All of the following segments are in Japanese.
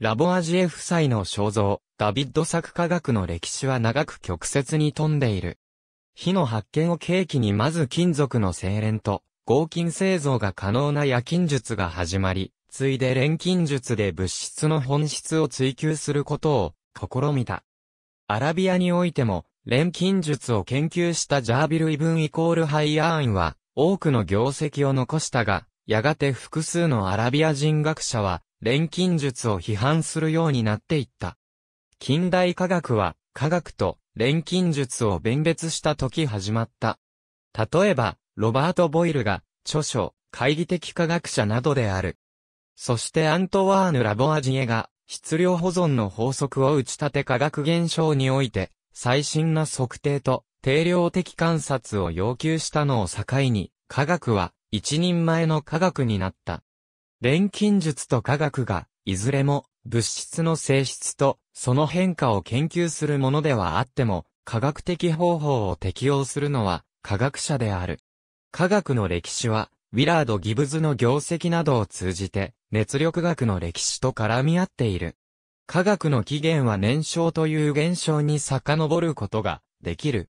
ラボアジエ夫妻の肖像、ダビッド作科学の歴史は長く曲折に富んでいる。火の発見を契機にまず金属の精錬と合金製造が可能な夜金術が始まり、ついで錬金術で物質の本質を追求することを試みた。アラビアにおいても、錬金術を研究したジャービル・イブン・イコール・ハイアーンは、多くの業績を残したが、やがて複数のアラビア人学者は、錬金術を批判するようになっていった。近代科学は、科学と錬金術を弁別した時始まった。例えば、ロバート・ボイルが、著書、懐疑的科学者などである。そしてアントワーヌ・ラボアジエが、質量保存の法則を打ち立て科学現象において、最新な測定と定量的観察を要求したのを境に、科学は一人前の科学になった。錬金術と科学が、いずれも物質の性質とその変化を研究するものではあっても、科学的方法を適用するのは科学者である。科学の歴史は、ウィラード・ギブズの業績などを通じて、熱力学の歴史と絡み合っている。科学の起源は燃焼という現象に遡ることができる。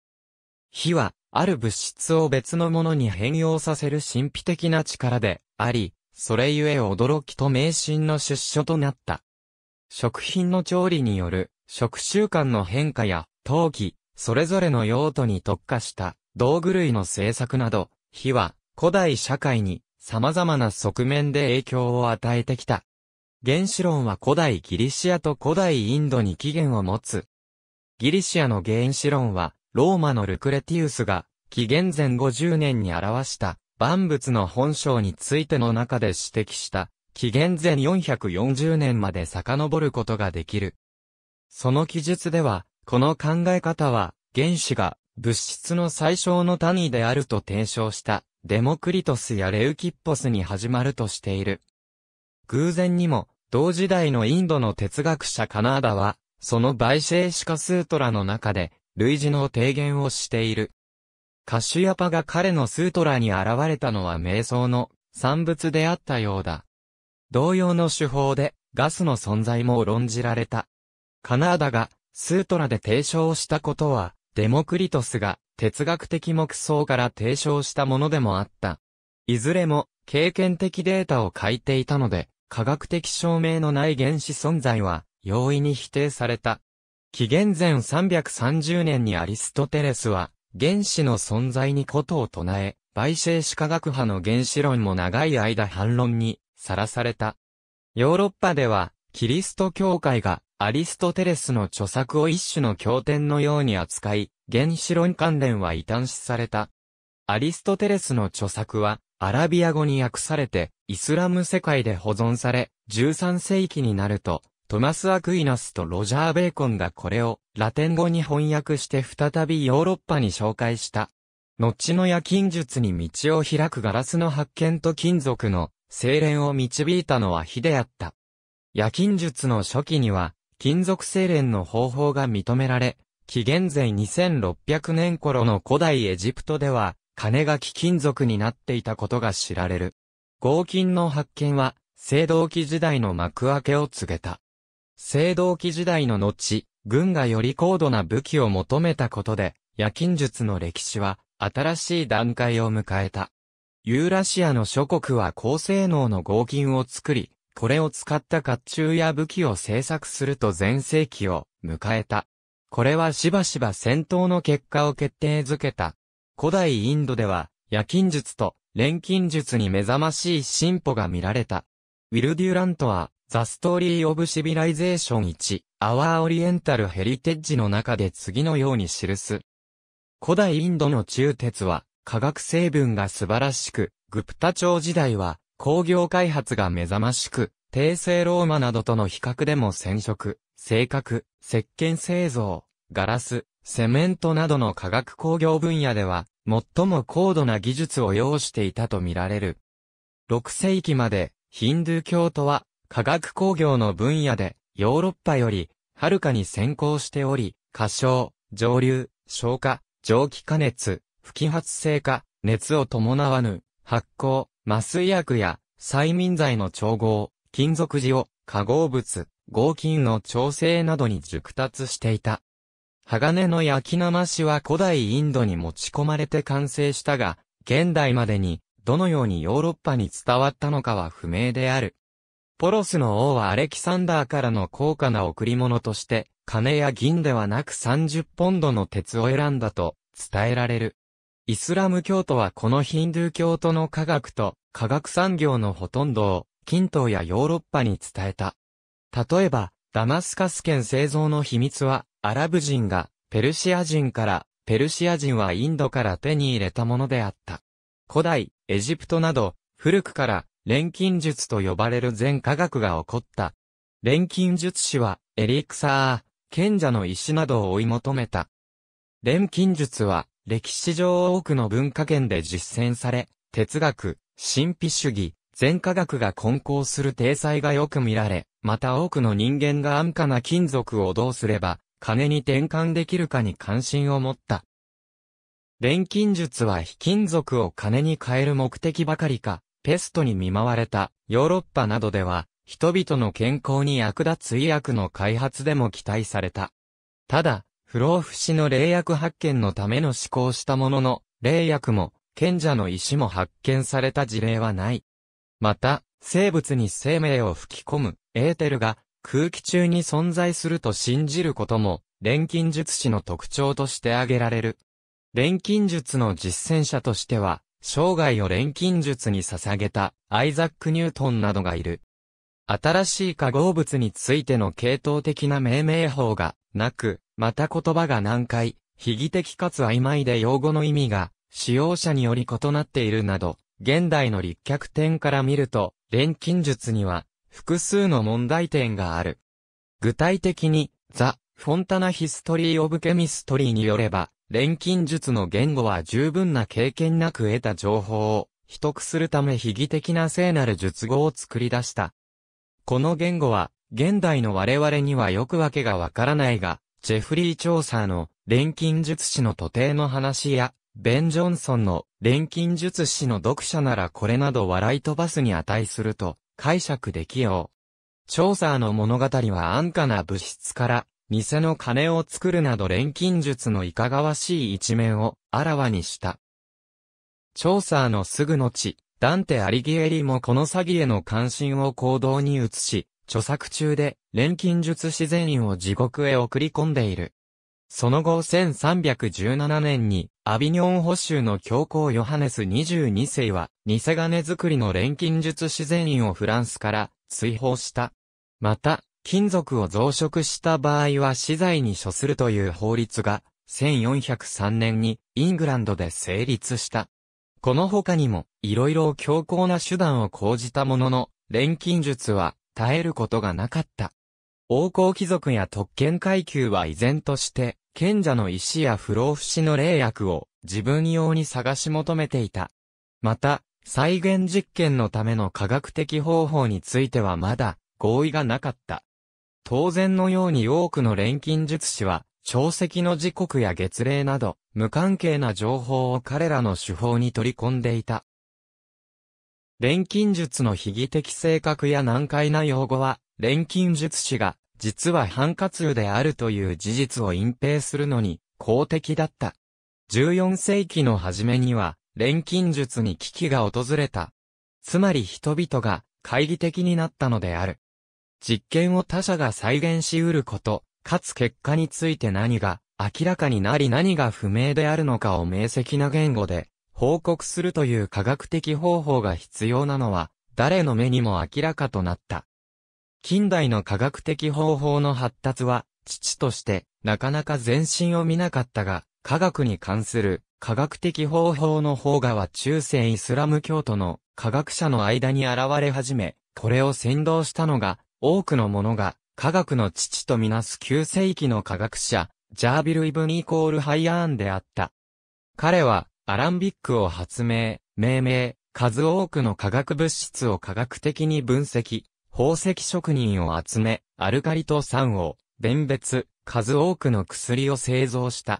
火は、ある物質を別のものに変容させる神秘的な力であり、それゆえ驚きと迷信の出所となった。食品の調理による食習慣の変化や陶器、それぞれの用途に特化した道具類の製作など、火は古代社会に様々な側面で影響を与えてきた。原子論は古代ギリシアと古代インドに起源を持つ。ギリシアの原子論は、ローマのルクレティウスが、紀元前50年に表した万物の本性についての中で指摘した、紀元前440年まで遡ることができる。その記述では、この考え方は、原子が物質の最小の単位であると提唱した、デモクリトスやレウキッポスに始まるとしている。偶然にも、同時代のインドの哲学者カナーダは、そのバイシェーシカスートラの中で、類似の提言をしている。カッシュヤパが彼のスートラに現れたのは瞑想の産物であったようだ。同様の手法でガスの存在も論じられた。カナーダがスートラで提唱したことはデモクリトスが哲学的目想から提唱したものでもあった。いずれも経験的データを書いていたので科学的証明のない原子存在は容易に否定された。紀元前330年にアリストテレスは原子の存在にことを唱え、倍生子科学派の原子論も長い間反論にさらされた。ヨーロッパでは、キリスト教会がアリストテレスの著作を一種の経典のように扱い、原子論関連は異端視された。アリストテレスの著作は、アラビア語に訳されて、イスラム世界で保存され、13世紀になると、トマス・アクイナスとロジャー・ベーコンがこれをラテン語に翻訳して再びヨーロッパに紹介した。後の夜勤術に道を開くガラスの発見と金属の精錬を導いたのは火であった。夜勤術の初期には、金属精錬の方法が認められ、紀元前2600年頃の古代エジプトでは、金が貴金属になっていたことが知られる。合金の発見は、青銅器時代の幕開けを告げた。青銅器時代の後、軍がより高度な武器を求めたことで、夜勤術の歴史は新しい段階を迎えた。ユーラシアの諸国は高性能の合金を作り、これを使った甲冑や武器を製作すると全盛期を迎えた。これはしばしば戦闘の結果を決定づけた。古代インドでは、夜勤術と錬金術に目覚ましい進歩が見られた。ウィルデュラントは、ザ・ストーリー・オブ・シビライゼーション1、アワー・オリエンタル・ヘリテッジの中で次のように記す。古代インドの中鉄は、化学成分が素晴らしく、グプタ朝時代は、工業開発が目覚ましく、帝政ローマなどとの比較でも染色、性格、石鹸製造、ガラス、セメントなどの化学工業分野では、最も高度な技術を要していたとみられる。6世紀まで、ヒンドゥー教徒は化学工業の分野で、ヨーロッパより、はるかに先行しており、過小、蒸留、消化、蒸気加熱、不揮発性化、熱を伴わぬ、発酵、麻酔薬や、催眠剤の調合、金属塩、化合物、合金の調整などに熟達していた。鋼の焼き生しは古代インドに持ち込まれて完成したが、現代までに、どのようにヨーロッパに伝わったのかは不明である。ポロスの王はアレキサンダーからの高価な贈り物として、金や銀ではなく30ポンドの鉄を選んだと伝えられる。イスラム教徒はこのヒンドゥー教徒の科学と科学産業のほとんどを近東やヨーロッパに伝えた。例えば、ダマスカス県製造の秘密は、アラブ人がペルシア人から、ペルシア人はインドから手に入れたものであった。古代、エジプトなど、古くから錬金術と呼ばれる全科学が起こった。錬金術師は、エリクサー、賢者の石などを追い求めた。錬金術は、歴史上多くの文化圏で実践され、哲学、神秘主義、全科学が混交する体裁がよく見られ、また多くの人間が安価な金属をどうすれば、金に転換できるかに関心を持った。錬金術は非金属を金に変える目的ばかりか、ペストに見舞われたヨーロッパなどでは、人々の健康に役立つ医薬の開発でも期待された。ただ、不老不死の霊薬発見のための施行したものの、霊薬も、賢者の石も発見された事例はない。また、生物に生命を吹き込む、エーテルが、空気中に存在すると信じることも、錬金術師の特徴として挙げられる。錬金術の実践者としては、生涯を錬金術に捧げたアイザック・ニュートンなどがいる。新しい化合物についての系統的な命名法がなく、また言葉が難解、非義的かつ曖昧で用語の意味が使用者により異なっているなど、現代の立脚点から見ると、錬金術には複数の問題点がある。具体的に、ザ・フォンタナ・ヒストリー・オブ・ケミストリーによれば、錬金術の言語は十分な経験なく得た情報を、秘匿するため秘義的な聖なる術語を作り出した。この言語は、現代の我々にはよくわけがわからないが、ジェフリー・チョーサーの錬金術師の徒弟の話や、ベン・ジョンソンの錬金術師の読者ならこれなど笑い飛ばすに値すると解釈できよう。チョーサーの物語は安価な物質から偽の金を作るなど錬金術のいかがわしい一面をあらわにした。調査のすぐ後、ダンテ・アリギエリもこの詐欺への関心を行動に移し、著作中で錬金術自然院を地獄へ送り込んでいる。その後1317年にアビニョン保守の教皇ヨハネス22世は偽金作りの錬金術自然院をフランスから追放した。また、金属を増殖した場合は資材に処するという法律が、1403年にイングランドで成立した。この他にも、いろいろ強硬な手段を講じたものの、錬金術は耐えることがなかった。王侯貴族や特権階級は依然として、賢者の石や不老不死の霊薬を自分用に探し求めていた。また、再現実験のための科学的方法についてはまだ合意がなかった。当然のように多くの錬金術師は、潮汐の時刻や月齢など、無関係な情報を彼らの手法に取り込んでいた。錬金術の悲義的性格や難解な用語は、錬金術師が、実は反活油であるという事実を隠蔽するのに、公的だった。14世紀の初めには、錬金術に危機が訪れた。つまり人々が、懐疑的になったのである。実験を他者が再現し得ること、かつ結果について何が明らかになり何が不明であるのかを明晰な言語で報告するという科学的方法が必要なのは誰の目にも明らかとなった。近代の科学的方法の発達は父としてなかなか前進を見なかったが科学に関する科学的方法の方がは中世イスラム教徒の科学者の間に現れ始め、これを先導したのが多くの者が科学の父とみなす9世紀の科学者、ジャービル・イブン・イコール・ハイアーンであった。彼は、アランビックを発明、命名、数多くの化学物質を科学的に分析、宝石職人を集め、アルカリと酸を、弁別、数多くの薬を製造した。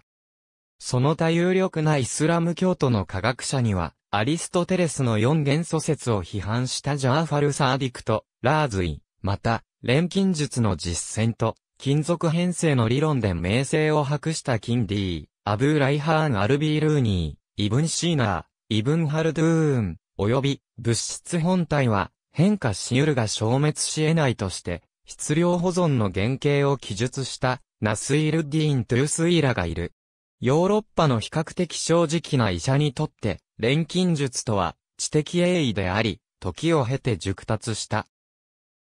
その他有力なイスラム教徒の科学者には、アリストテレスの四元素説を批判したジャーファル・サーディクト、ラーズイ、また、錬金術の実践と、金属編成の理論で名声を博したキンディアブー・ライハーン・アルビー・ルーニー、イブン・シーナー、イブン・ハルドゥーン、及び物質本体は変化し得るが消滅し得ないとして、質量保存の原型を記述したナスイル・ディーン・トゥースイラがいる。ヨーロッパの比較的正直な医者にとって、錬金術とは知的栄意であり、時を経て熟達した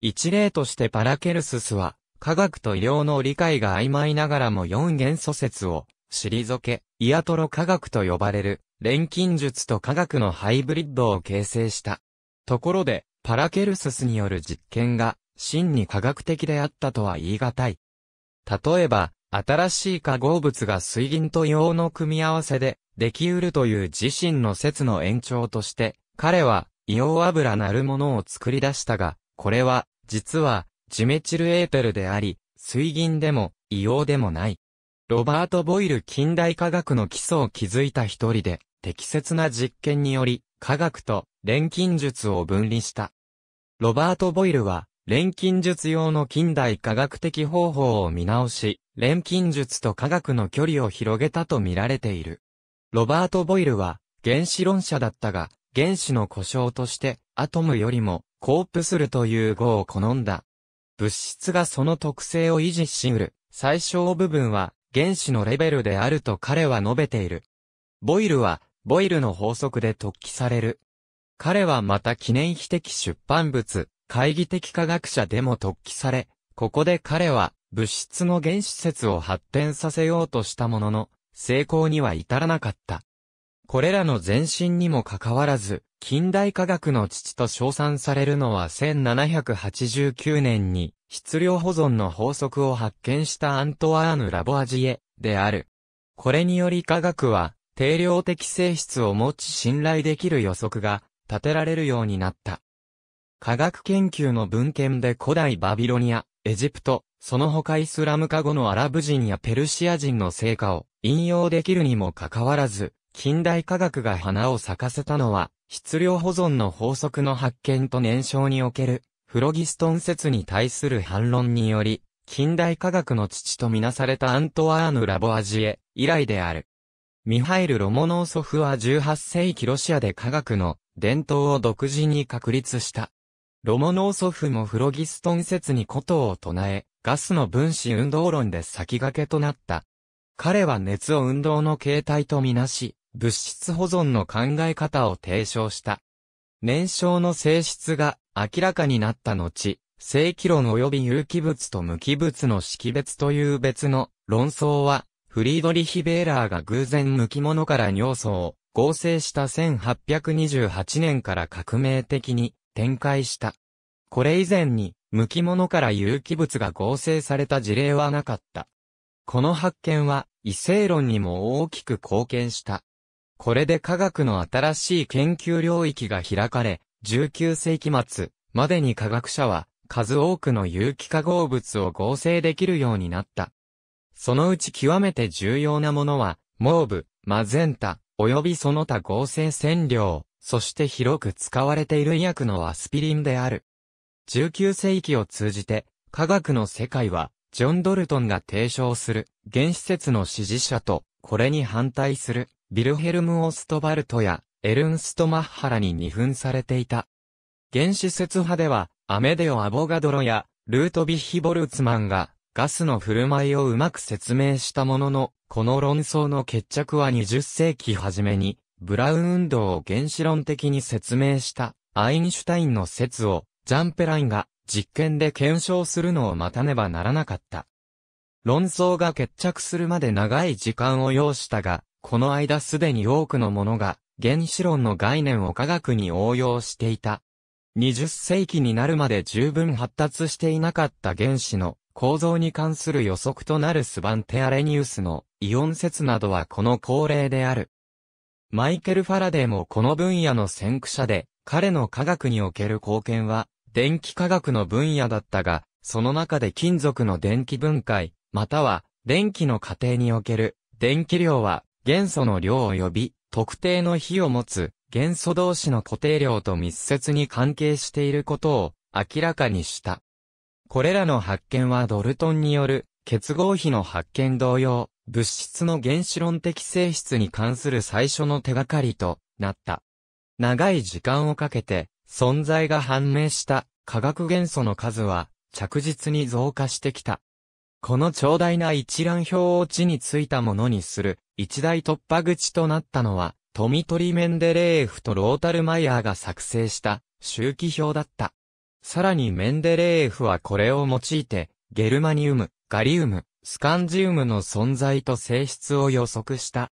一例としてパラケルススは、科学と医療の理解が曖昧ながらも四元素説を、退け、イアトロ科学と呼ばれる、錬金術と科学のハイブリッドを形成した。ところで、パラケルススによる実験が、真に科学的であったとは言い難い。例えば、新しい化合物が水銀と硫黄の組み合わせで、できうるという自身の説の延長として、彼は、硫黄油なるものを作り出したが、これは、実は、ジメチルエーテルであり、水銀でも、硫黄でもない。ロバート・ボイル近代科学の基礎を築いた一人で、適切な実験により、科学と錬金術を分離した。ロバート・ボイルは、錬金術用の近代科学的方法を見直し、錬金術と科学の距離を広げたと見られている。ロバート・ボイルは、原子論者だったが、原子の故障として、アトムよりも、コープするという語を好んだ。物質がその特性を維持しうる、最小部分は、原子のレベルであると彼は述べている。ボイルは、ボイルの法則で突起される。彼はまた記念碑的出版物、懐疑的科学者でも突起され、ここで彼は、物質の原子説を発展させようとしたものの、成功には至らなかった。これらの前進にもかかわらず、近代科学の父と称賛されるのは1789年に質量保存の法則を発見したアントワーヌ・ラボアジエである。これにより科学は定量的性質を持ち信頼できる予測が立てられるようになった。科学研究の文献で古代バビロニア、エジプト、その他イスラム化後のアラブ人やペルシア人の成果を引用できるにもかかわらず、近代科学が花を咲かせたのは、質量保存の法則の発見と燃焼における、フロギストン説に対する反論により、近代科学の父とみなされたアントワーヌ・ラボアジエ以来である。ミハイル・ロモノーソフは18世紀ロシアで科学の伝統を独自に確立した。ロモノーソフもフロギストン説に古都を唱え、ガスの分子運動論で先駆けとなった。彼は熱を運動の形態とみなし、物質保存の考え方を提唱した。燃焼の性質が明らかになった後、正規論及び有機物と無機物の識別という別の論争は、フリードリヒ・ベーラーが偶然無機物から尿素を合成した1828年から革命的に展開した。これ以前に無機物から有機物が合成された事例はなかった。この発見は異性論にも大きく貢献した。これで科学の新しい研究領域が開かれ、19世紀末までに科学者は数多くの有機化合物を合成できるようになった。そのうち極めて重要なものは、モーブ、マゼンタ、及びその他合成染料、そして広く使われている医薬のアスピリンである。19世紀を通じて、科学の世界は、ジョン・ドルトンが提唱する、原始説の支持者と、これに反対する、ビルヘルム・オストバルトや、エルンスト・マッハラに二分されていた。原始説派では、アメデオ・アボガドロや、ルートビヒ・ボルツマンが、ガスの振る舞いをうまく説明したものの、この論争の決着は20世紀初めに、ブラウン運動を原子論的に説明したアインシュタインの説をジャンペラインが実験で検証するのを待たねばならなかった。論争が決着するまで長い時間を要したが、この間すでに多くのものが、原子論の概念を科学に応用していた。20世紀になるまで十分発達していなかった原子の構造に関する予測となるスバンテアレニウスのイオン説などはこの恒例である。マイケル・ファラデーもこの分野の先駆者で、彼の科学における貢献は、電気科学の分野だったが、その中で金属の電気分解、または、電気の過程における、電気量は、元素の量及び、特定の比を持つ、元素同士の固定量と密接に関係していることを、明らかにした。これらの発見はドルトンによる、結合比の発見同様、物質の原子論的性質に関する最初の手がかりとなった。長い時間をかけて、存在が判明した化学元素の数は着実に増加してきた。この長大な一覧表を地についたものにする、一大突破口となったのは、トミトリメンデレーエフとロータルマイヤーが作成した周期表だった。さらにメンデレーエフはこれを用いて、ゲルマニウム、ガリウム、スカンジウムの存在と性質を予測した。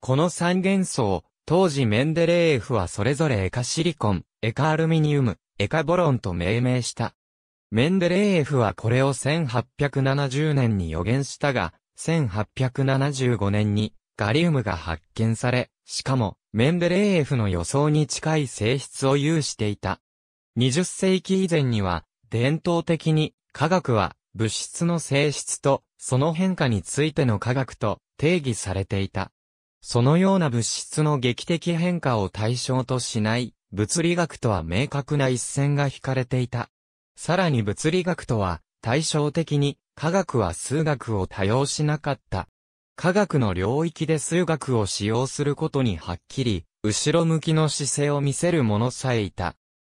この三元素を、当時メンデレーエフはそれぞれエカシリコン、エカアルミニウム、エカボロンと命名した。メンデレーエフはこれを1870年に予言したが、1875年にガリウムが発見され、しかもメンデレーエフの予想に近い性質を有していた。20世紀以前には、伝統的に科学は物質の性質とその変化についての科学と定義されていた。そのような物質の劇的変化を対象としない物理学とは明確な一線が引かれていた。さらに物理学とは、対照的に、科学は数学を多用しなかった。科学の領域で数学を使用することにはっきり、後ろ向きの姿勢を見せる者さえいた。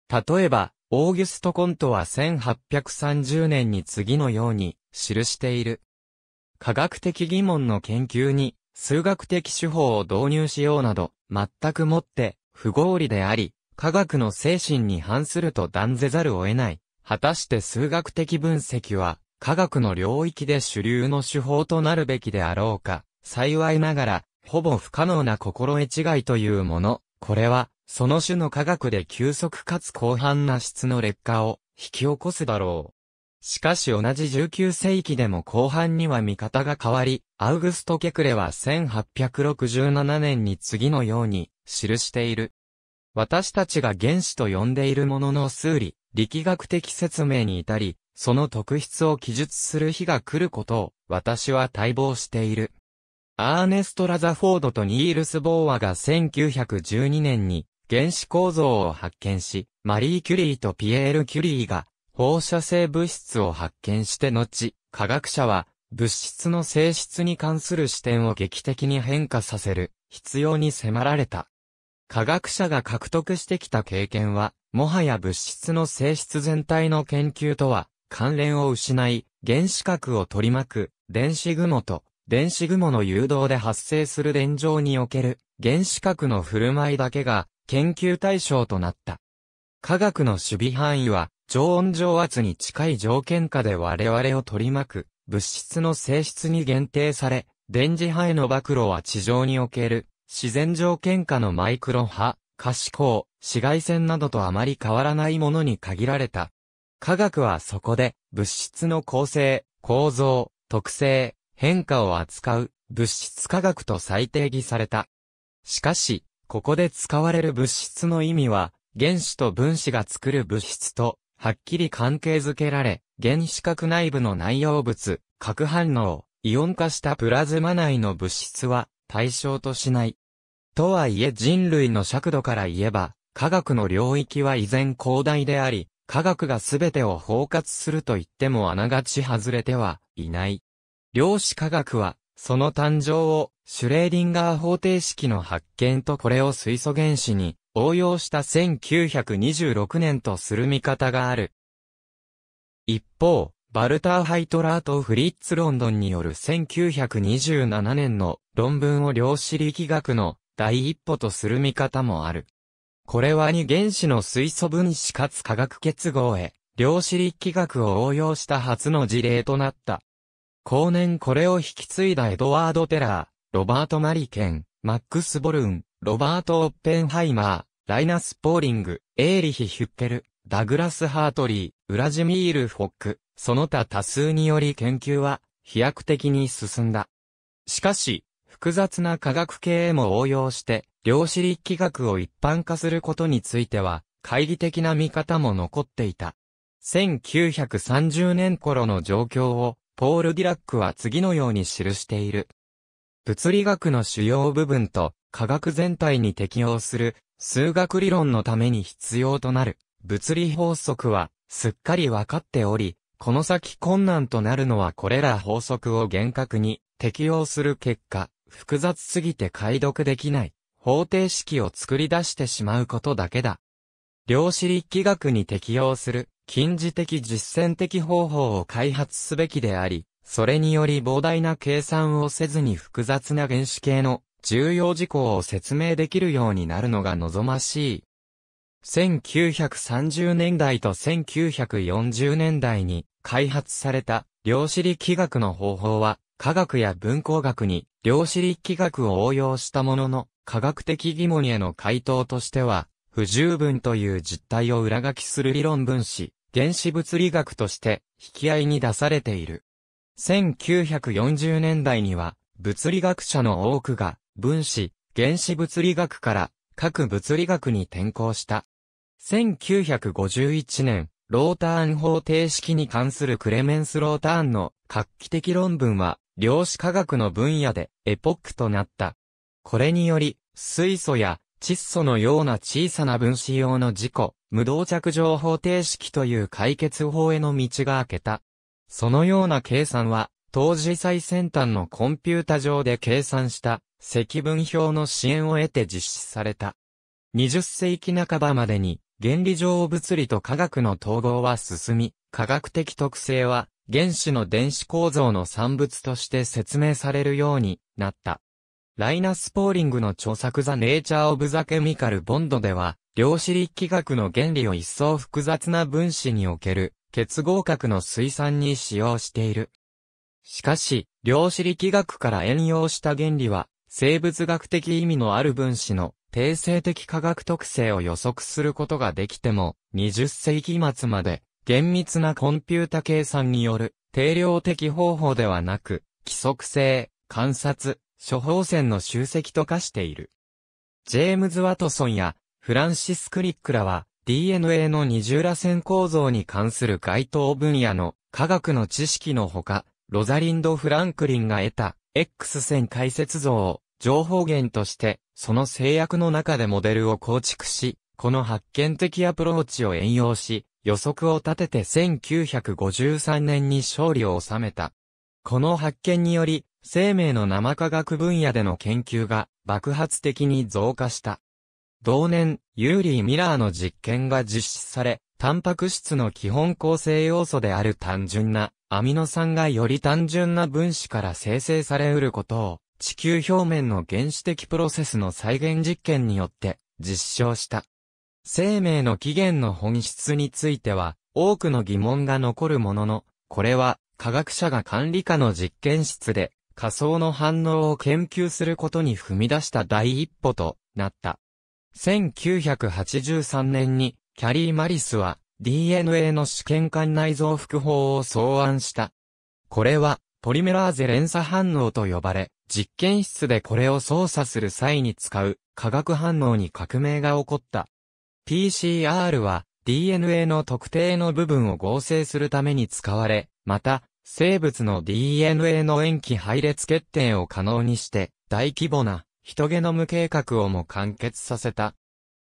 例えば、オーギュスト・コントは1830年に次のように記している。科学的疑問の研究に数学的手法を導入しようなど、全くもって不合理であり、科学の精神に反すると断ぜざるを得ない。果たして数学的分析は、科学の領域で主流の手法となるべきであろうか、幸いながら、ほぼ不可能な心得違いというもの、これは、その種の科学で急速かつ広範な質の劣化を引き起こすだろう。しかし同じ19世紀でも後半には見方が変わり、アウグスト・ケクレは1867年に次のように記している。私たちが原子と呼んでいるものの数理、力学的説明に至り、その特質を記述する日が来ることを、私は待望している。アーネスト・ラザフォードとニールス・ボーアが1912年に原子構造を発見し、マリー・キュリーとピエール・キュリーが放射性物質を発見して後、科学者は物質の性質に関する視点を劇的に変化させる必要に迫られた。科学者が獲得してきた経験は、もはや物質の性質全体の研究とは関連を失い、原子核を取り巻く電子雲と電子雲の誘導で発生する電状における原子核の振る舞いだけが研究対象となった。科学の守備範囲は常温常圧に近い条件下で我々を取り巻く物質の性質に限定され、電磁波への暴露は地上における自然条件下のマイクロ波、可視光、紫外線などとあまり変わらないものに限られた。科学はそこで、物質の構成、構造、特性、変化を扱う、物質科学と再定義された。しかし、ここで使われる物質の意味は、原子と分子が作る物質と、はっきり関係づけられ、原子核内部の内容物、核反応、イオン化したプラズマ内の物質は、対象としない。とはいえ人類の尺度から言えば、科学の領域は依然広大であり、科学が全てを包括すると言ってもあながち外れてはいない。量子科学は、その誕生を、シュレーディンガー方程式の発見とこれを水素原子に応用した1926年とする見方がある。一方、バルター・ハイトラーとフリッツ・ロンドンによる1927年の論文を量子力学の第一歩とする見方もある。これは二原子の水素分子かつ化学結合へ、量子力学を応用した初の事例となった。後年これを引き継いだエドワード・テラー、ロバート・マリケン、マックス・ボルン、ロバート・オッペンハイマー、ライナス・ポーリング、エーリヒ・ヒュッケル、ダグラス・ハートリー、ウラジミール・フォック、その他多数により研究は飛躍的に進んだ。しかし、複雑な科学系へも応用して、量子力学を一般化することについては、懐疑的な見方も残っていた。1930年頃の状況を、ポール・ディラックは次のように記している。物理学の主要部分と、科学全体に適用する、数学理論のために必要となる、物理法則は、すっかり分かっており、この先困難となるのはこれら法則を厳格に適用する結果、複雑すぎて解読できない方程式を作り出してしまうことだけだ。量子力学に適用する近似的実践的方法を開発すべきであり、それにより膨大な計算をせずに複雑な原子系の重要事項を説明できるようになるのが望ましい。1930年代と1940年代に開発された量子力学の方法は科学や文工学に量子力学を応用したものの、科学的疑問への回答としては、不十分という実態を裏書きする理論分子、原子物理学として、引き合いに出されている。1940年代には、物理学者の多くが、分子、原子物理学から、各物理学に転向した。1951年、ローターン方程式に関するクレメンス・ローターンの画期的論文は、量子科学の分野でエポックとなった。これにより、水素や窒素のような小さな分子用の事故、無動着情報定式という解決法への道が開けた。そのような計算は、当時最先端のコンピュータ上で計算した積分表の支援を得て実施された。20世紀半ばまでに原理上物理と科学の統合は進み、科学的特性は原子の電子構造の産物として説明されるようになった。ライナス・ポーリングの著作ザ・ネイチャー・オブ・ザ・ケミカル・ボンドでは、量子力学の原理を一層複雑な分子における結合核の水産に使用している。しかし、量子力学から援用した原理は、生物学的意味のある分子の定性的化学特性を予測することができても、20世紀末まで厳密なコンピュータ計算による定量的方法ではなく、規則性、観察、処方箋の集積と化している。ジェームズ・ワトソンやフランシス・クリックらは DNA の二重螺旋構造に関する該当分野の科学の知識のほか、ロザリンド・フランクリンが得た X 線解説像を情報源として、その制約の中でモデルを構築し、この発見的アプローチを援用し、予測を立てて1953年に勝利を収めた。この発見により、生命の生科学分野での研究が爆発的に増加した。同年、ユーリー・ミラーの実験が実施され、タンパク質の基本構成要素である単純なアミノ酸がより単純な分子から生成され得ることを地球表面の原始的プロセスの再現実験によって実証した。生命の起源の本質については、多くの疑問が残るものの、これは、科学者が管理下の実験室で、仮想の反応を研究することに踏み出した第一歩となった。1983年に、キャリー・マリスは、DNA の試験管内蔵複法を草案した。これは、ポリメラーゼ連鎖反応と呼ばれ、実験室でこれを操作する際に使う化学反応に革命が起こった。PCR は DNA の特定の部分を合成するために使われ、また、生物の DNA の塩基配列決定を可能にして、大規模なヒトゲノム計画をも完結させた。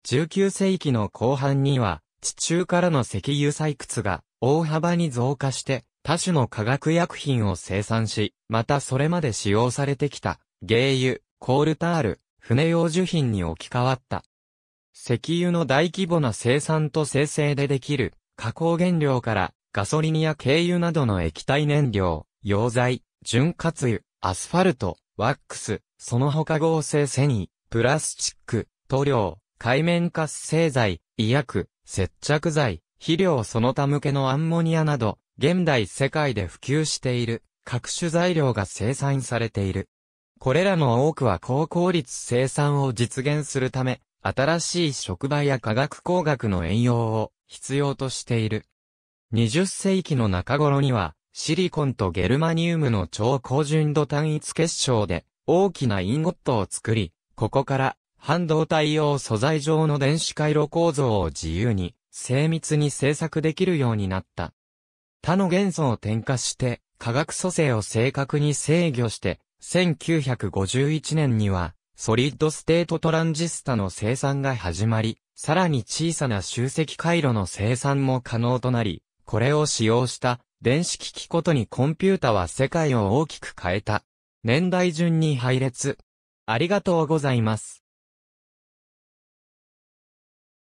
19世紀の後半には、地中からの石油採掘が大幅に増加して、多種の化学薬品を生産し、またそれまで使用されてきた、芸油、コールタール、船用樹品に置き換わった。石油の大規模な生産と生成でできる加工原料からガソリンや軽油などの液体燃料、溶剤、潤滑油、アスファルト、ワックス、その他合成繊維、プラスチック、塗料、海面活性剤、医薬、接着剤、肥料その他向けのアンモニアなど、現代世界で普及している各種材料が生産されている。これらの多くは高効率生産を実現するため、新しい職場や科学工学の援用を必要としている。20世紀の中頃には、シリコンとゲルマニウムの超高純度単一結晶で、大きなインゴットを作り、ここから半導体用素材上の電子回路構造を自由に精密に製作できるようになった。他の元素を添加して化学組成を正確に制御して1951年にはソリッドステートトランジスタの生産が始まり、さらに小さな集積回路の生産も可能となり、これを使用した電子機器ことにコンピュータは世界を大きく変えた。年代順に配列。ありがとうございます。